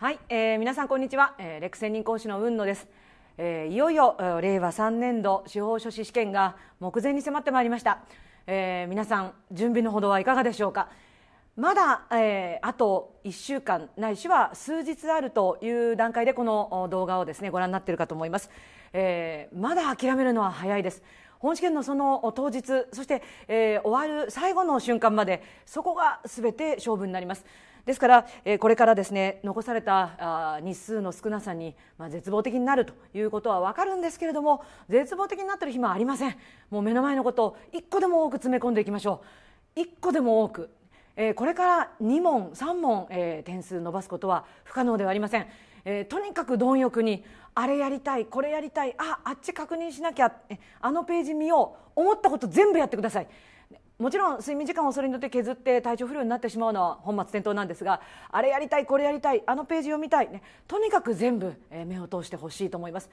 はい、えー、皆さんこんにちは、えー、レク専任講師の雲野です、えー、いよいよ令和3年度司法書士試験が目前に迫ってまいりました、えー、皆さん準備のほどはいかがでしょうかまだ、えー、あと1週間ないしは数日あるという段階でこの動画をですねご覧になっているかと思います、えー、まだ諦めるのは早いです本試験のその当日そして、えー、終わる最後の瞬間までそこが全て勝負になりますですから、えこれからですね残されたあ日数の少なさに、まあ、絶望的になるということは分かるんですけれども絶望的になってる暇はありませんもう目の前のことを一個でも多く詰め込んでいきましょう一個でも多く、えこれから2問3問、え点数伸ばすことは不可能ではありませんえー、とにかく貪欲にあれやりたいこれやりたいああっち確認しなきゃあのページ見よう思ったこと全部やってくださいもちろん睡眠時間をそれによって削って体調不良になってしまうのは本末転倒なんですがあれやりたいこれやりたいあのページ読みたい、ね、とにかく全部、え目を通してほしいと思います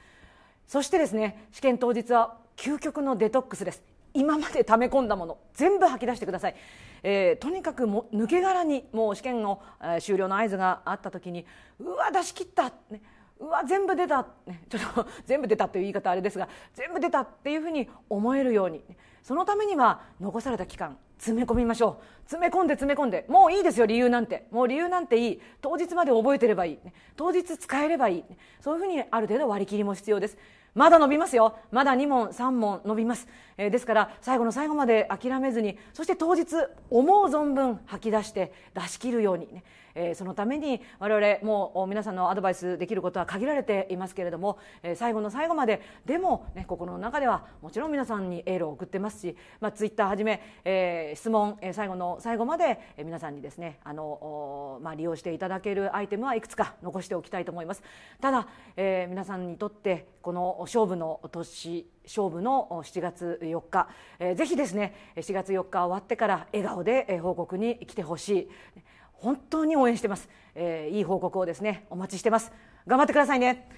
そしてですね試験当日は究極のデトックスです今まで溜め込んだもの全部吐き出してください、えー、とにかくも抜け殻にもう試験の、えー、終了の合図があった時にうわ出し切った、ね、うわ全部出た、ね、ちょっと全部出たという言い方あれですが全部出たっていうふうに思えるように、ね、そのためには残された期間詰め込みましょう詰め込んで詰め込んでもういいですよ理由なんてもう理由なんていい当日まで覚えてればいい当日使えればいいそういうふうにある程度割り切りも必要ですまだ伸びますよまだ2問3問伸びます、えー、ですから最後の最後まで諦めずにそして当日思う存分吐き出して出し切るようにねえー、そのために我々もう皆さんのアドバイスできることは限られていますけれども、えー、最後の最後まででも、ね、心の中ではもちろん皆さんにエールを送ってますし、まあ、ツイッターはじめ、えー、質問、えー、最後の最後まで、皆さんにですねあの、まあ、利用していただけるアイテムはいくつか残しておきたいと思います。ただ、えー、皆さんにとってこの勝負の年勝負の7月4日、えー、ぜひですね7月4日終わってから笑顔で報告に来てほしい。本当に応援してます、えー、いい報告をですねお待ちしてます頑張ってくださいね